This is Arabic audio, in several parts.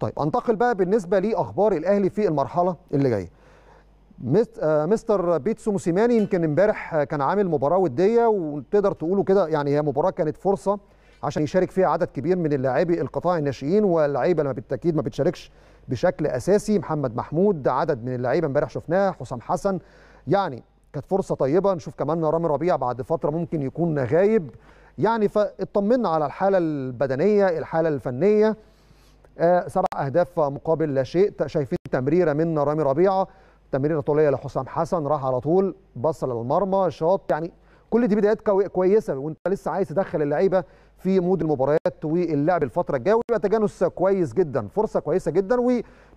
طيب انتقل بقى بالنسبه لاخبار الاهلي في المرحله اللي جايه آه، مستر بيتسو موسيماني يمكن امبارح كان عامل مباراه وديه وتقدر تقولوا كده يعني هي مباراه كانت فرصه عشان يشارك فيها عدد كبير من اللاعبي القطاع الناشئين واللعيبه اللي بالتاكيد ما بتشاركش بشكل اساسي محمد محمود عدد من اللعيبه امبارح شفناه حسام حسن يعني كانت فرصه طيبه نشوف كمان رامي ربيع بعد فتره ممكن يكون غايب يعني فاطمنا على الحاله البدنيه الحاله الفنيه آه، سبع اهداف مقابل لا شيء شايفين تمريره من رامي ربيعه تمريره طوليه لحسام حسن راح على طول بص للمرمى شاط يعني كل دي بدايات كويسه وانت لسه عايز تدخل اللعيبه في مود المباريات واللعب الفتره الجايه ويبقى تجانس كويس جدا فرصه كويسه جدا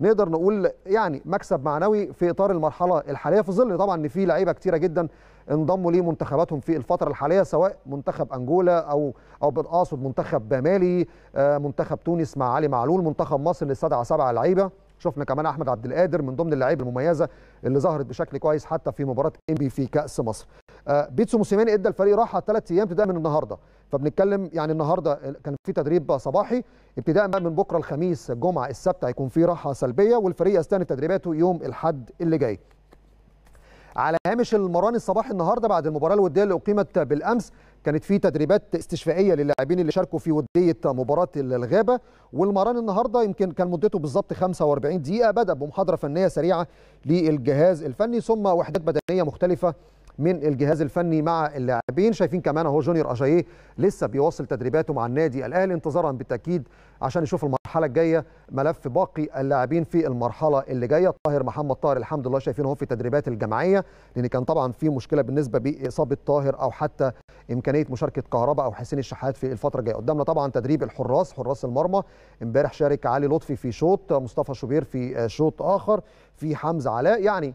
ونقدر نقول يعني مكسب معنوي في اطار المرحله الحاليه في ظل طبعا ان في لعيبه كتيره جدا انضموا لمنتخباتهم في الفتره الحاليه سواء منتخب انجولا او او اقصد منتخب مالي آه، منتخب تونس مع علي معلول منتخب مصر اللي استدعى سبعه لعيبه شفنا كمان احمد عبد القادر من ضمن اللعيبه المميزه اللي ظهرت بشكل كويس حتى في مباراه انبي في كاس مصر آه، بيتسو موسيماني ادى الفريق راحه ثلاث ايام ابتداء من النهارده فبنتكلم يعني النهارده كان في تدريب صباحي ابتداء بقى من بكره الخميس الجمعه السبت هيكون في راحه سلبيه والفريق يستأنف تدريباته يوم الاحد اللي جاي على هامش المران الصباحي النهارده بعد المباراه الوديه اللي اقيمت بالامس كانت في تدريبات استشفائيه للاعبين اللي شاركوا في وديه مباراه الغابه والمران النهارده يمكن كان مدته بالظبط 45 دقيقه بدا بمحاضره فنيه سريعه للجهاز الفني ثم وحدات بدنيه مختلفه من الجهاز الفني مع اللاعبين شايفين كمان اهو جونيور اجاييه لسه بيواصل تدريباته مع النادي الاهلي انتظارا بالتاكيد عشان يشوف المرحله الجايه ملف باقي اللاعبين في المرحله اللي جايه طاهر محمد طاهر الحمد لله شايفينه اهو في التدريبات الجماعيه لان كان طبعا في مشكله بالنسبه باصابه طاهر او حتى امكانيه مشاركه كهرباء او حسين الشحات في الفتره الجايه قدامنا طبعا تدريب الحراس حراس المرمى امبارح شارك علي لطفي في شوط مصطفى شوبير في شوط اخر في حمزه علاء يعني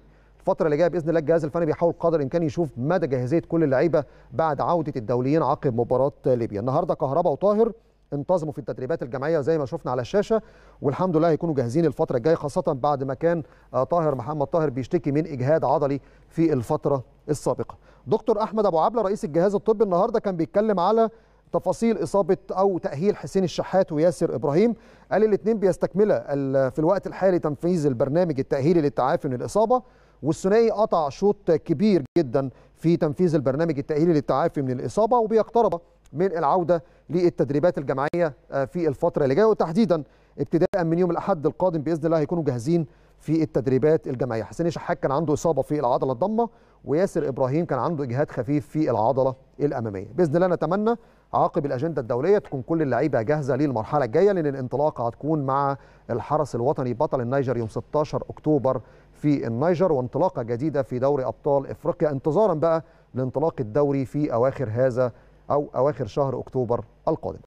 الفتره اللي جايه باذن الله الجهاز الفني بيحاول قدر الامكان يشوف مدى جاهزيه كل اللعيبه بعد عوده الدوليين عقب مباراه ليبيا النهارده كهربا وطاهر انتظموا في التدريبات الجماعيه زي ما شفنا على الشاشه والحمد لله هيكونوا جاهزين الفتره الجايه خاصه بعد ما كان آه، طاهر محمد طاهر بيشتكي من اجهاد عضلي في الفتره السابقه. دكتور احمد ابو عبله رئيس الجهاز الطبي النهارده كان بيتكلم على تفاصيل اصابه او تاهيل حسين الشحات وياسر ابراهيم قال الاثنين بيستكملا في الوقت الحالي تنفيذ البرنامج التاهيلي للتعافي من الاصابه والثنائي قطع شوط كبير جدا في تنفيذ البرنامج التأهيلي للتعافي من الإصابة وبيقترب من العودة للتدريبات الجماعية آه، في الفترة اللي جاية وتحديدا ابتداء من يوم الأحد القادم بإذن الله هيكونوا جاهزين في التدريبات الجماعيه حسين شحات كان عنده اصابه في العضله الضمه وياسر ابراهيم كان عنده اجهاد خفيف في العضله الاماميه باذن الله نتمنى عقب الاجنده الدوليه تكون كل اللعيبه جاهزه للمرحله الجايه لان الانطلاقه هتكون مع الحرس الوطني بطل النيجر يوم 16 اكتوبر في النيجر وانطلاقه جديده في دوري ابطال افريقيا انتظارا بقى لانطلاق الدوري في اواخر هذا او اواخر شهر اكتوبر القادم